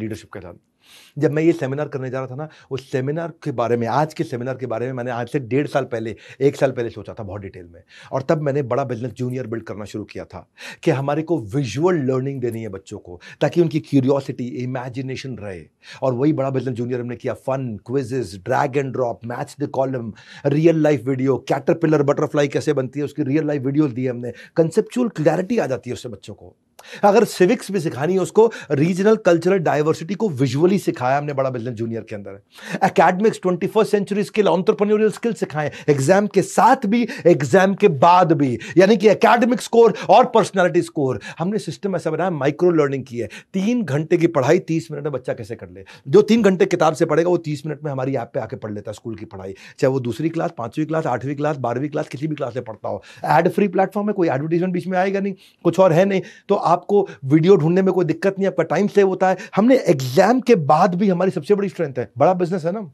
leadership के साथ जब मैं ये सेमिनार करने जा रहा था ना उस सेमिनार के बारे में आज के सेमिनार के बारे में मैंने आज से डेढ़ साल पहले एक साल पहले सोचा था बहुत डिटेल में और तब मैंने बड़ा बिजनेस जूनियर बिल्ड करना शुरू किया था कि हमारे को विजुअल लर्निंग देनी है बच्चों को ताकि उनकी क्यूरियोसिटी इमेजिनेशन रहे और वही बड़ा बिजनेस जूनियर हमने किया fun quizzes drag and drop match the column real life video कैटर बटरफ्लाई कैसे बनती है उसकी रियल लाइफ वीडियो दी हमने कंसेप्चुअल क्लैरिटी आ जाती है उससे बच्चों को अगर सिविक्स भी सिखानी है उसको रीजनल कल्चरल डाइवर्सिटी को विजुअली सिखाया हमने बड़ा बिजनेस जूनियर के अंदर academics twenty first century skill entrepreneurial skill सिखाए एग्जाम के साथ भी एग्जाम के बाद भी यानी कि एकेडमिक स्कोर और पर्सनैलिटी स्कोर हमने सिस्टम ऐसा बनाया माइक्रो लर्निंग की है तीन घंटे की पढ़ाई तीस मिनट में बच्चा कैसे कर ले जो तीन घंटे किताब से पढ़ेगा वो तीस मिनट में हमारी ऐप पर आके पढ़ लेता है स्कूल की पढ़ाई चाहे वो दूसरी क्लास पांचवी क्लास आठवीं क्लास बारहवीं क्लास किसी भी क्लास से पढ़ता हो एड फ्री प्लेटफॉर्म है कोई एडवर्टीजमेंट बीच में आएगा नहीं कुछ और है नहीं तो आपको वीडियो ढूंढने में कोई दिक्कत नहीं आपका टाइम सेव होता है हमने एग्जाम के बाद भी हमारी सबसे बड़ी स्ट्रेंथ है बड़ा बिजनेस है ना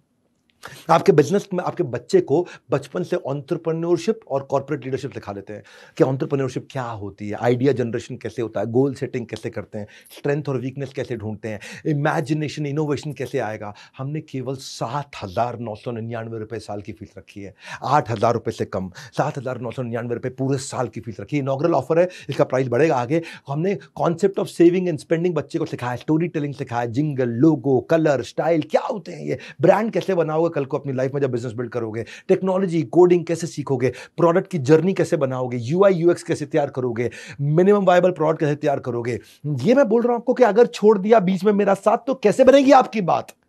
आपके बिजनेस में आपके बच्चे को बचपन से ऑन्टरप्रनोरशिप और कॉर्पोरेट लीडरशिप सिखा देते हैं कि ऑन्टरप्रनोरशिप क्या होती है आइडिया जनरेशन कैसे होता है गोल सेटिंग कैसे करते हैं स्ट्रेंथ और वीकनेस कैसे ढूंढते हैं इमेजिनेशन इनोवेशन कैसे आएगा हमने केवल सात हज़ार नौ सौ निन्यानवे रुपये साल की फीस रखी है आठ हज़ार रुपये से कम सात हज़ार नौ सौ निन्यानवे रुपये पूरे साल की फीस रखी है इनाग्रल ऑफर है इसका प्राइस बढ़ेगा आगे हमने concept of saving and spending बच्चे को सिखाया स्टोरी टेलिंग सिखाया जिंगल लोगो कलर स्टाइल क्या होते हैं ये ब्रांड कैसे बनाओगे कल को अपनी लाइफ में जब बिजनेस बिल्ड करोगे टेक्नोलॉजी कोडिंग कैसे सीखोगे प्रोडक्ट की जर्नी कैसे बनाओगे यू आई यू एक्स कैसे तैयार करोगे मिनिमम वायबल प्रोडक्ट कैसे तैयार करोगे ये मैं बोल रहा हूँ आपको कि अगर छोड़ दिया बीच में मेरा साथ तो कैसे बनेगी आपकी बात